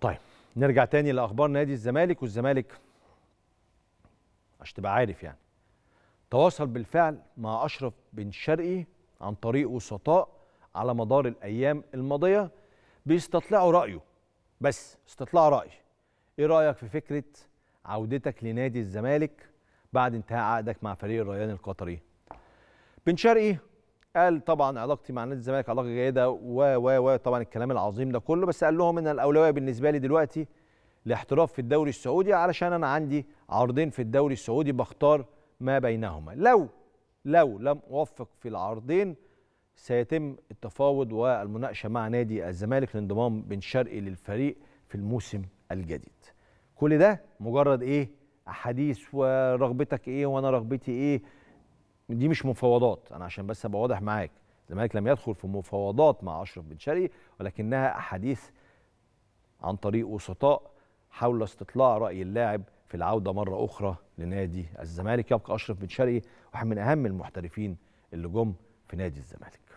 طيب نرجع تاني لاخبار نادي الزمالك والزمالك عشان تبقى عارف يعني تواصل بالفعل مع اشرف بن شرقي عن طريق وسطاء على مدار الايام الماضيه بيستطلعوا رايه بس استطلاع راي ايه رايك في فكره عودتك لنادي الزمالك بعد انتهاء عقدك مع فريق الريان القطري بن شرقي قال طبعا علاقتي مع نادي الزمالك علاقه جيده و و و طبعا الكلام العظيم ده كله بس قال لهم ان الاولويه بالنسبه لي دلوقتي الاحتراف في الدوري السعودي علشان انا عندي عرضين في الدوري السعودي بختار ما بينهما لو لو لم اوفق في العرضين سيتم التفاوض والمناقشه مع نادي الزمالك لانضمام بن شرقي للفريق في الموسم الجديد كل ده مجرد ايه احاديث ورغبتك ايه وانا رغبتي ايه دي مش مفاوضات انا عشان بس ابقى واضح معاك الزمالك لم يدخل في مفاوضات مع اشرف بن شرقي ولكنها احاديث عن طريق وسطاء حول استطلاع راي اللاعب في العوده مره اخرى لنادي الزمالك يبقى اشرف بن شرقي واحد من اهم المحترفين اللي جم في نادي الزمالك